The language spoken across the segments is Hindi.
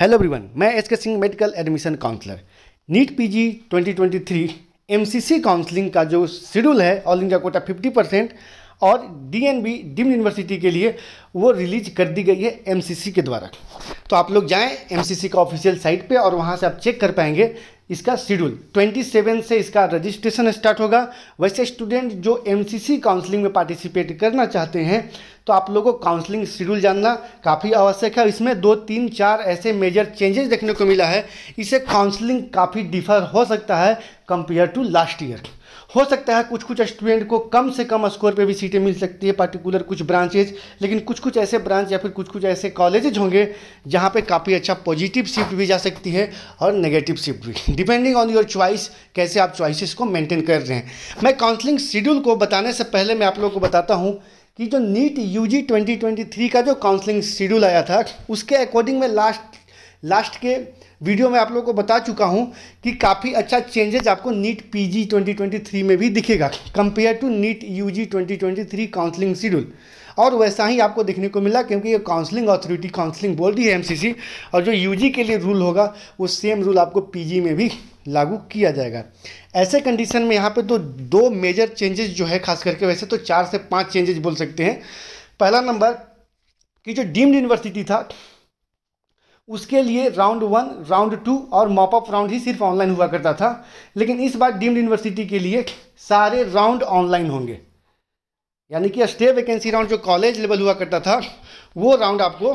हेलो एवरीवन मैं S K Singh medical admission counsellor NEET PG 2023 MCC counselling का जो शेड्यूल है ऑल इंडिया कोटा 50 परसेंट और डीएनबी डीम्ड यूनिवर्सिटी के लिए वो रिलीज कर दी गई है एमसीसी के द्वारा तो आप लोग जाएं एमसीसी का ऑफिशियल साइट पे और वहाँ से आप चेक कर पाएंगे इसका शेड्यूल 27 से इसका रजिस्ट्रेशन स्टार्ट होगा वैसे स्टूडेंट जो एमसीसी काउंसलिंग में पार्टिसिपेट करना चाहते हैं तो आप लोगों को काउंसलिंग शेड्यूल जानना काफ़ी आवश्यक है इसमें दो तीन चार ऐसे मेजर चेंजेस देखने को मिला है इसे काउंसलिंग काफ़ी डिफर हो सकता है कंपेयर टू लास्ट ईयर हो सकता है कुछ कुछ स्टूडेंट को कम से कम स्कोर पे भी सीटें मिल सकती है पर्टिकुलर कुछ ब्रांचेज लेकिन कुछ कुछ ऐसे ब्रांच या फिर कुछ कुछ ऐसे कॉलेजेज होंगे जहाँ पे काफ़ी अच्छा पॉजिटिव शिफ्ट भी जा सकती है और नेगेटिव शिफ्ट भी डिपेंडिंग ऑन योर च्वाइस कैसे आप च्वाइस को मेंटेन कर रहे हैं मैं काउंसलिंग शेड्यूल को बताने से पहले मैं आप लोगों को बताता हूँ कि जो नीट यू जी का जो काउंसलिंग शेड्यूल आया था उसके अकॉर्डिंग मैं लास्ट लास्ट के वीडियो में आप लोगों को बता चुका हूँ कि काफ़ी अच्छा चेंजेज आपको नीट पीजी 2023 में भी दिखेगा compare to NEET UG 2023 counselling schedule और वैसा ही आपको देखने को मिला क्योंकि ये काउंसलिंग अथॉरिटी काउंसलिंग बोल रही है एमसीसी और जो यूजी के लिए रूल होगा वो सेम रूल आपको पीजी में भी लागू किया जाएगा ऐसे कंडीशन में यहाँ पे तो दो मेजर चेंजेस जो है खास करके वैसे तो चार से पाँच चेंजेस बोल सकते हैं पहला नंबर कि जो डीम्ड यूनिवर्सिटी था उसके लिए राउंड वन राउंड टू और मॉपअप राउंड ही सिर्फ ऑनलाइन हुआ करता था लेकिन इस बार डीम्ड यूनिवर्सिटी के लिए सारे राउंड ऑनलाइन होंगे यानी कि स्टे वैकेंसी राउंड जो कॉलेज लेवल हुआ करता था वो राउंड आपको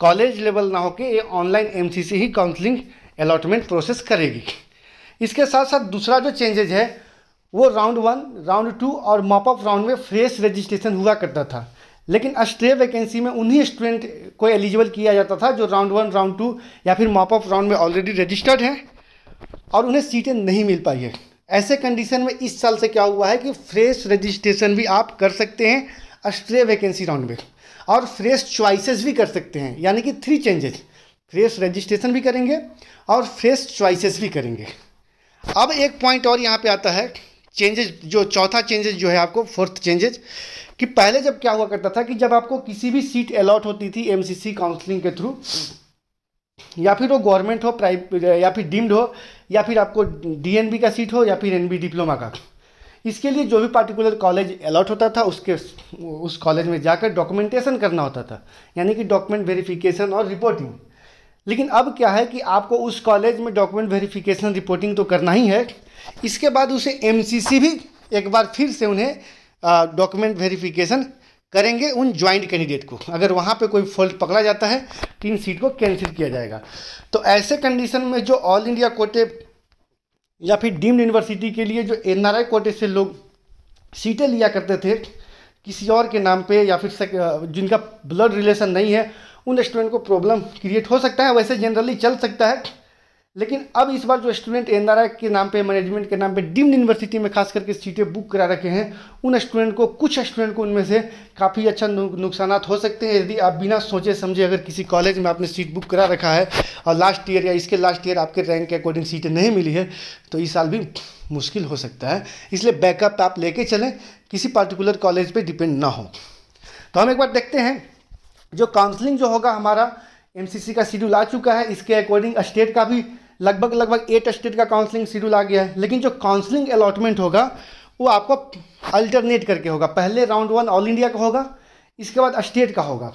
कॉलेज लेवल ना होकर ये ऑनलाइन एम ही काउंसलिंग अलॉटमेंट प्रोसेस करेगी इसके साथ साथ दूसरा जो चेंजेज है वो राउंड वन राउंड टू और मॉपअप राउंड में फ्रेश रजिस्ट्रेशन हुआ करता था लेकिन अस्ट्रे वैकेंसी में उन्हीं स्टूडेंट को एलिजिबल किया जाता था जो राउंड वन राउंड टू या फिर मॉपअप राउंड में ऑलरेडी रजिस्टर्ड हैं और उन्हें सीटें नहीं मिल पाई है ऐसे कंडीशन में इस साल से क्या हुआ है कि फ्रेश रजिस्ट्रेशन भी आप कर सकते हैं अस्ट्रे वैकेंसी राउंड में और फ्रेश चॉइसेस भी कर सकते हैं यानी कि थ्री चेंजेस फ्रेश रजिस्ट्रेशन भी करेंगे और फ्रेश चॉइसेस भी करेंगे अब एक पॉइंट और यहाँ पे आता है चेंजेस जो चौथा चेंजेस जो है आपको फोर्थ चेंजेस कि पहले जब क्या हुआ करता था कि जब आपको किसी भी सीट अलॉट होती थी एम काउंसलिंग के थ्रू या फिर वो गवर्नमेंट हो प्राइवेट या फिर डीम्ड हो या फिर आपको डीएनबी का सीट हो या फिर एनबी डिप्लोमा का इसके लिए जो भी पार्टिकुलर कॉलेज अलॉट होता था उसके उस कॉलेज में जाकर डॉक्यूमेंटेशन करना होता था यानी कि डॉक्यूमेंट वेरिफिकेशन और रिपोर्टिंग लेकिन अब क्या है कि आपको उस कॉलेज में डॉक्यूमेंट वेरिफिकेशन रिपोर्टिंग तो करना ही है इसके बाद उसे एम भी एक बार फिर से उन्हें डॉक्यूमेंट वेरिफिकेशन करेंगे उन ज्वाइंट कैंडिडेट को अगर वहाँ पे कोई फॉल्ट पकड़ा जाता है तीन सीट को कैंसिल किया जाएगा तो ऐसे कंडीशन में जो ऑल इंडिया कोटे या फिर डीम्ड यूनिवर्सिटी के लिए जो एन आर आई कोटे से लोग सीटें लिया करते थे किसी और के नाम पे या फिर सक, जिनका ब्लड रिलेशन नहीं है उन स्टूडेंट को प्रॉब्लम क्रिएट हो सकता है वैसे जनरली चल सकता है लेकिन अब इस बार जो स्टूडेंट एन के नाम पे मैनेजमेंट के नाम पे डीम्ड यूनिवर्सिटी में खास करके सीटें बुक करा रखे हैं उन स्टूडेंट को कुछ स्टूडेंट को उनमें से काफ़ी अच्छा नुकसान हो सकते हैं यदि आप बिना सोचे समझे अगर किसी कॉलेज में आपने सीट बुक करा रखा है और लास्ट ईयर या इसके लास्ट ईयर आपके रैंक के अकॉर्डिंग सीटें नहीं मिली है तो इस साल भी मुश्किल हो सकता है इसलिए बैकअप आप लेके चलें किसी पार्टिकुलर कॉलेज पर डिपेंड ना हो तो हम एक बार देखते हैं जो काउंसलिंग जो होगा हमारा एम का शेड्यूल आ चुका है इसके अकॉर्डिंग स्टेट का भी लगभग लगभग एट स्टेट का काउंसलिंग शेड्यूल आ गया है लेकिन जो काउंसलिंग अलॉटमेंट होगा वो आपको अल्टरनेट करके होगा पहले राउंड वन ऑल इंडिया का होगा इसके बाद स्टेट का होगा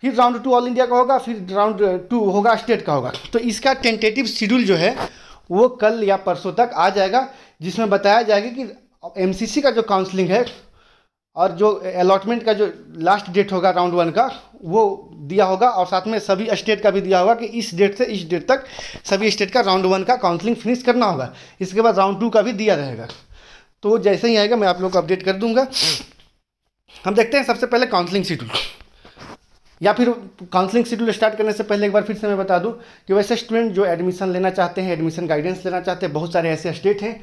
फिर राउंड टू ऑल इंडिया का होगा फिर राउंड टू होगा स्टेट का होगा तो इसका टेंटेटिव शेड्यूल जो है वो कल या परसों तक आ जाएगा जिसमें बताया जाएगा कि एमसीसी का जो काउंसलिंग है और जो अलॉटमेंट का जो लास्ट डेट होगा राउंड वन का वो दिया होगा और साथ में सभी स्टेट का भी दिया होगा कि इस डेट से इस डेट तक सभी स्टेट का राउंड वन का काउंसलिंग फिनिश करना होगा इसके बाद राउंड टू का भी दिया रहेगा तो जैसे ही आएगा मैं आप लोग को अपडेट कर दूंगा हम देखते हैं सबसे पहले काउंसलिंग शेड्यूल या फिर काउंसलिंग शेड्यूल स्टार्ट करने से पहले एक बार फिर से मैं बता दूं कि वैसे स्टूडेंट जो एडमिशन लेना चाहते हैं एडमिशन गाइडेंस लेना चाहते हैं बहुत सारे ऐसे स्टेट हैं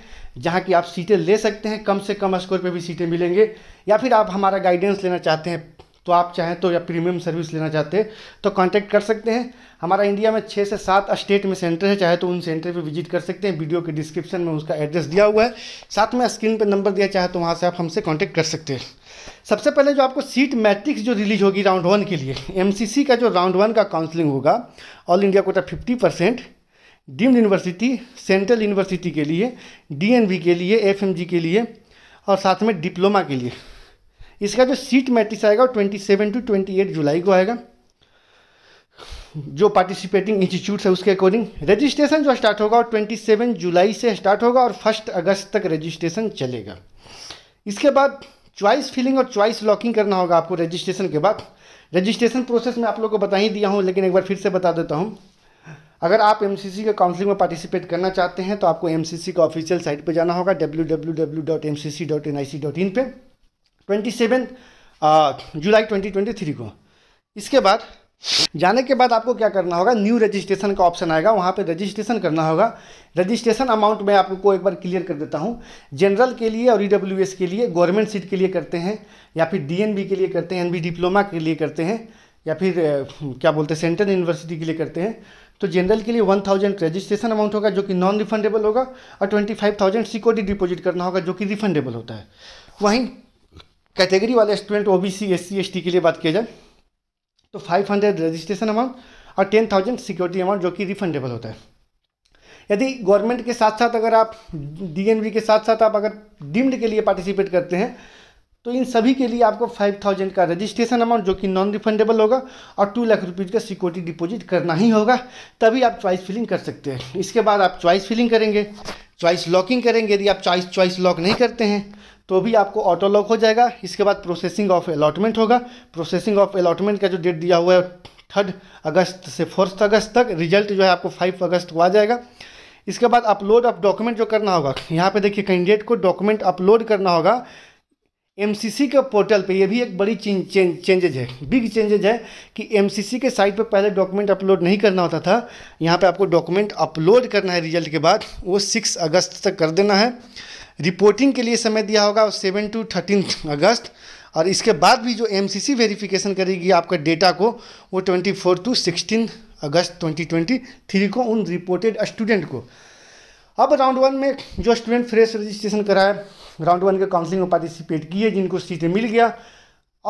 जहां की आप सीटें ले सकते हैं कम से कम स्कोर पे भी सीटें मिलेंगे या फिर आप हमारा गाइडेंस लेना चाहते हैं तो आप चाहें तो या प्रीमियम सर्विस लेना चाहते हैं तो कांटेक्ट कर सकते हैं हमारा इंडिया में छः से सात स्टेट में सेंटर है चाहे तो उन सेंटर पे विजिट कर सकते हैं वीडियो के डिस्क्रिप्शन में उसका एड्रेस दिया हुआ है साथ में स्क्रीन पे नंबर दिया चाहे तो वहाँ से आप हमसे कांटेक्ट कर सकते हैं सबसे पहले जो आपको सीट मैट्रिक्स जो रिलीज होगी राउंड वन के लिए एम का जो राउंड वन का काउंसलिंग होगा all India quota fifty percent deemed university central university के लिए डी के लिए एफ के लिए और साथ में डिप्लोमा के लिए इसका जो सीट मैट्रिक्स आएगा वो twenty seven to twenty eight जुलाई को आएगा जो पार्टिसिपेटिंग इंस्टीट्यूट है उसके अकॉर्डिंग रजिस्ट्रेशन जो स्टार्ट होगा वो ट्वेंटी सेवन जुलाई से स्टार्ट होगा और फर्स्ट अगस्त तक रजिस्ट्रेशन चलेगा इसके बाद चॉइस फिलिंग और चॉइस लॉकिंग करना होगा आपको रजिस्ट्रेशन के बाद रजिस्ट्रेशन प्रोसेस मैं आप लोग को बता ही दिया हूँ लेकिन एक बार फिर से बता देता हूँ अगर आप एम के काउंसिलिंग में पार्टिसिपेट करना चाहते हैं तो आपको एम का ऑफिशियल साइट पर जाना होगा W W W dot M C C dot N I C dot in पर ट्वेंटी सेवन जुलाई ट्वेंटी ट्वेंटी थ्री को इसके बाद जाने के बाद आपको क्या करना होगा न्यू रजिस्ट्रेशन का ऑप्शन आएगा वहाँ पे रजिस्ट्रेशन करना होगा रजिस्ट्रेशन अमाउंट मैं आपको एक बार क्लियर कर देता हूँ जनरल के लिए और ई e के लिए गवर्नमेंट सीट के लिए करते हैं या फिर डी के लिए करते हैं एन डिप्लोमा के लिए करते हैं या फिर क्या बोलते हैं सेंट्रल यूनिवर्सिटी के लिए करते हैं तो जनरल के लिए वन थाउजेंड रजिस्ट्रेशन अमाउंट होगा जो कि नॉन रिफंडेबल होगा और twenty five thousand security deposit करना होगा जो कि रिफंडेबल होता है वहीं कैटेगरी वाले student O B C S C S T के लिए बात किया जाए तो फाइव हंड्रेड रजिस्ट्रेशन अमाउंट और टेन थाउजेंड सिक्योरिटी अमाउंट जो कि रिफंडेबल होता है यदि गवर्नमेंट के साथ साथ अगर आप वी के साथ साथ आप अगर डीम्ड के लिए पार्टिसिपेट करते हैं तो इन सभी के लिए आपको फाइव थाउजेंड का रजिस्ट्रेशन अमाउंट जो कि नॉन रिफंडेबल होगा और टू लाख रुपीज़ का सिक्योरिटी डिपॉजिट करना ही होगा तभी आप चॉइस फिलिंग कर सकते हैं इसके बाद आप चॉइस फिलिंग करेंगे चॉइस लॉकिंग करेंगे यदि आप चॉइस चॉइस लॉक नहीं करते हैं तो भी आपको ऑटो लॉक हो जाएगा इसके बाद प्रोसेसिंग ऑफ अलॉटमेंट होगा प्रोसेसिंग ऑफ अलॉटमेंट का जो डेट दिया हुआ है थर्ड अगस्त से फोर्थ अगस्त तक रिजल्ट जो है आपको फाइव अगस्त को आ जाएगा इसके बाद अपलोड ऑफ डॉक्यूमेंट जो करना होगा यहाँ पे देखिए कैंडिडेट को डॉक्यूमेंट अपलोड करना होगा एमसीसी के पोर्टल पे ये भी एक बड़ी चेंजेज है बिग चेंजेज है कि एमसीसी के साइट पे पहले डॉक्यूमेंट अपलोड नहीं करना होता था यहाँ पे आपको डॉक्यूमेंट अपलोड करना है रिजल्ट के बाद वो सिक्स अगस्त तक कर देना है रिपोर्टिंग के लिए समय दिया होगा सेवन टू थर्टीन अगस्त और इसके बाद भी जो एम सी वेरिफिकेशन करेगी आपका डेटा को वो ट्वेंटी फोर टू सिक्सटीन अगस्त ट्वेंटी ट्वेंटी थ्री को उन रिपोर्टेड स्टूडेंट को अब राउंड वन में जो स्टूडेंट फ्रेश रजिस्ट्रेशन कराए राउंड वन के काउंसलिंग में पार्टिसिपेट किए जिनको सीटें मिल गया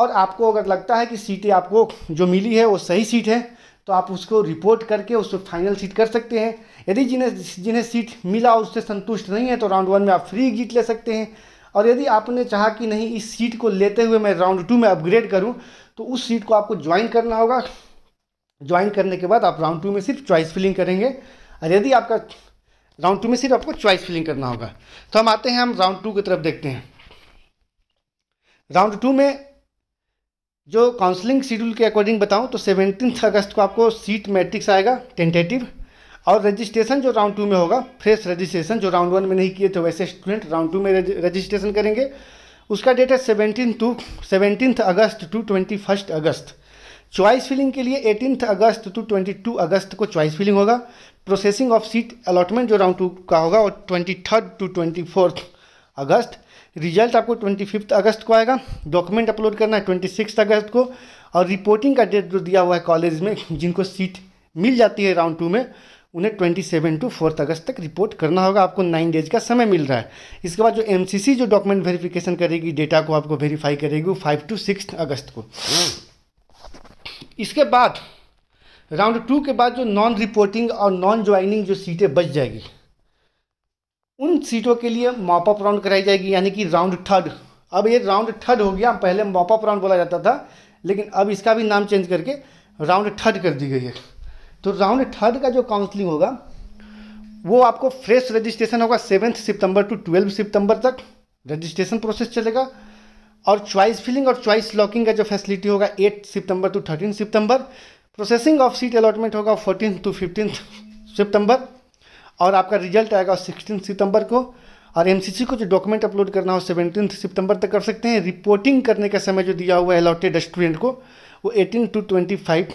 और आपको अगर लगता है कि सीटें आपको जो मिली है वो सही सीट है तो आप उसको रिपोर्ट करके उसको फाइनल सीट कर सकते हैं यदि जिन्हें जिन्हें सीट मिला और उससे संतुष्ट नहीं है तो राउंड वन में आप फ्री एग्जिट ले सकते हैं और यदि आपने चाहा कि नहीं इस सीट को लेते हुए मैं राउंड टू में अपग्रेड करूं तो उस सीट को आपको ज्वाइन करना होगा ज्वाइन करने के बाद आप राउंड टू में सिर्फ चॉइस फिलिंग करेंगे और यदि आपका राउंड टू में सिर्फ आपको चॉइस फिलिंग करना होगा तो हम आते हैं हम राउंड टू की तरफ देखते हैं राउंड टू में जो काउंसलिंग शेड्यूल के अकॉर्डिंग बताऊं तो सेवनटीन अगस्त को आपको सीट मैट्रिक्स आएगा टेंटेटिव और रजिस्ट्रेशन जो राउंड टू में होगा फ्रेश रजिस्ट्रेशन जो राउंड वन में नहीं किए थे वैसे स्टूडेंट राउंड टू में रजिस्ट्रेशन करेंगे उसका डेट है सेवनटीन टू सेवनटीन अगस्त टू ट्वेंटी फर्स्ट अगस्त चॉइस फिलिंग के लिए एटीन अगस्त टू ट्वेंटी टू अगस्त को चॉइस फिलिंग होगा प्रोसेसिंग ऑफ सीट अलॉटमेंट जो राउंड टू का होगा और twenty third to twenty fourth अगस्त रिजल्ट आपको ट्वेंटी फिफ्थ अगस्त को आएगा डॉक्यूमेंट अपलोड करना है ट्वेंटी सिक्स अगस्त को और रिपोर्टिंग का डेट जो दिया हुआ है कॉलेज में जिनको सीट मिल जाती है राउंड टू में उन्हें ट्वेंटी सेवन टू फोर्थ अगस्त तक रिपोर्ट करना होगा आपको नाइन डेज का समय मिल रहा है इसके बाद जो एम जो डॉक्यूमेंट वेरिफिकेशन करेगी डेटा को आपको वेरीफाई करेगी वो फाइव टू सिक्स अगस्त को इसके बाद राउंड टू के बाद जो नॉन रिपोर्टिंग और नॉन ज्वाइनिंग जो सीटें बच जाएगी उन सीटों के लिए मॉपअप राउंड कराई जाएगी यानी कि राउंड थर्ड अब ये राउंड थर्ड हो गया पहले मॉपअप राउंड बोला जाता था लेकिन अब इसका भी नाम चेंज करके राउंड थर्ड कर दी गई है तो राउंड थर्ड का जो काउंसलिंग होगा वो आपको फ्रेश रजिस्ट्रेशन होगा सेवन्थ सितंबर टू ट्वेल्व सितंबर तक रजिस्ट्रेशन प्रोसेस चलेगा और च्वाइस फिलिंग और च्वाइस लॉकिंग का जो फैसिलिटी होगा एट सितंबर टू थर्टीन सितंबर प्रोसेसिंग ऑफ सीट अलॉटमेंट होगा फोर्टीन टू फिफ्टीन सितंबर और आपका रिजल्ट आएगा सिक्सटीन सितंबर को और एम को जो डॉक्यूमेंट अपलोड करना हो सेवनटीन सितंबर तक कर सकते हैं रिपोर्टिंग करने का समय जो दिया हुआ है अलॉटेड स्टूडेंट को वो एटीन टू ट्वेंटी फाइव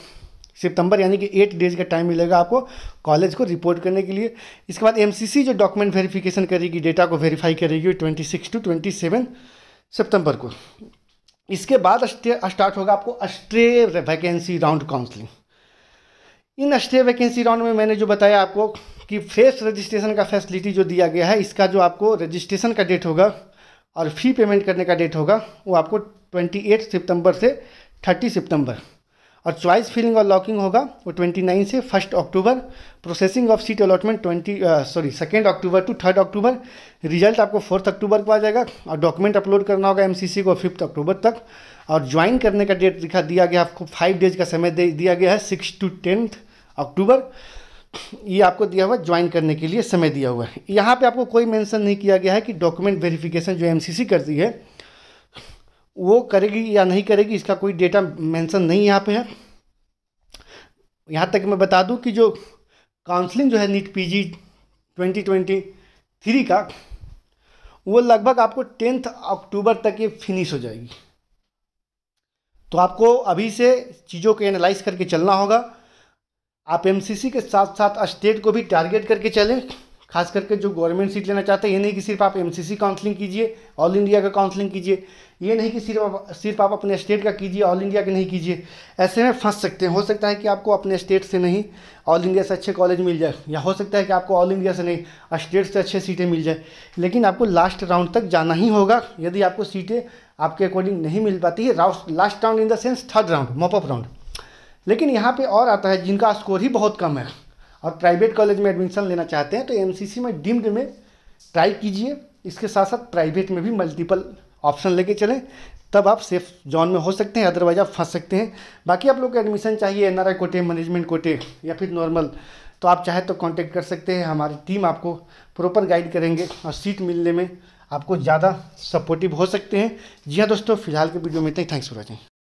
सितंबर यानी कि एट डेज का टाइम मिलेगा आपको कॉलेज को रिपोर्ट करने के लिए इसके बाद एम जो डॉक्यूमेंट वेरिफिकेशन करेगी डेटा को वेरीफाई करेगी twenty six to twenty seven सितंबर को इसके बाद स्टार्ट होगा आपको अस्ट्रे वैकेंसी राउंड काउंसलिंग इन अस्ट्रे वैकेंसी राउंड में मैंने जो बताया आपको कि फ्रेश रजिस्ट्रेशन का फैसिलिटी जो दिया गया है इसका जो आपको रजिस्ट्रेशन का डेट होगा और फ़ी पेमेंट करने का डेट होगा वो आपको ट्वेंटी एट सितंबर से थर्टी सितंबर और चॉइस फिलिंग और लॉकिंग होगा वो ट्वेंटी नाइन से फर्स्ट अक्टूबर processing of seat allotment twenty sorry second अक्टूबर टू थर्ड अक्टूबर रिजल्ट आपको फोर्थ अक्टूबर को आ जाएगा और डॉक्यूमेंट अपलोड करना होगा एमसीसी को फिफ्थ अक्टूबर तक और ज्वाइन करने का डेट दिखा दिया गया आपको फाइव डेज का समय दे दिया गया है सिक्स टू टेंथ अक्टूबर ये आपको दिया हुआ ज्वाइन करने के लिए समय दिया हुआ है यहाँ पे आपको कोई मेंशन नहीं किया गया है कि डॉक्यूमेंट वेरिफिकेशन जो एमसीसी करती है वो करेगी या नहीं करेगी इसका कोई डेटा मेंशन नहीं यहाँ पे है यहाँ तक मैं बता दूँ कि जो काउंसलिंग जो है नीट पीजी जी का वो लगभग आपको टेंथ अक्टूबर तक ये फिनिश हो जाएगी तो आपको अभी से चीज़ों को एनालाइज करके चलना होगा आप एमसीसी के साथ साथ स्टेट को भी टारगेट करके चलें खास करके जो गवर्नमेंट सीट लेना चाहते हैं ये नहीं कि सिर्फ आप एमसीसी काउंसलिंग कीजिए ऑल इंडिया का काउंसलिंग कीजिए ये नहीं कि सिर्फ आप सिर्फ आप अपने स्टेट का कीजिए ऑल इंडिया का नहीं कीजिए ऐसे में फंस सकते हैं हो सकता है कि आपको अपने स्टेट से नहीं ऑल इंडिया से अच्छे कॉलेज मिल जाए या हो सकता है कि आपको ऑल इंडिया से नहीं स्टेट से अच्छे सीटें मिल जाए लेकिन आपको लास्ट राउंड तक जाना ही होगा यदि आपको सीटें आपके अकॉर्डिंग नहीं मिल पाती है last round in the sense third round mop up round लेकिन यहाँ पे और आता है जिनका स्कोर ही बहुत कम है और प्राइवेट कॉलेज में एडमिशन लेना चाहते हैं तो एम में डीम्ड में ट्राई कीजिए इसके साथ साथ प्राइवेट में भी मल्टीपल ऑप्शन लेके चलें तब आप सेफ जॉन में हो सकते हैं अदरवाइज आप फंस सकते हैं बाकी आप लोग को एडमिशन चाहिए एन आर कोटे मैनेजमेंट कोटे या फिर नॉर्मल तो आप चाहे तो कांटेक्ट कर सकते हैं हमारी टीम आपको प्रॉपर गाइड करेंगे और सीट मिलने में आपको ज़्यादा सपोर्टिव हो सकते हैं जी हाँ दोस्तों फिलहाल के वीडियो में इतना ही थैंक्स फॉर वॉचिंग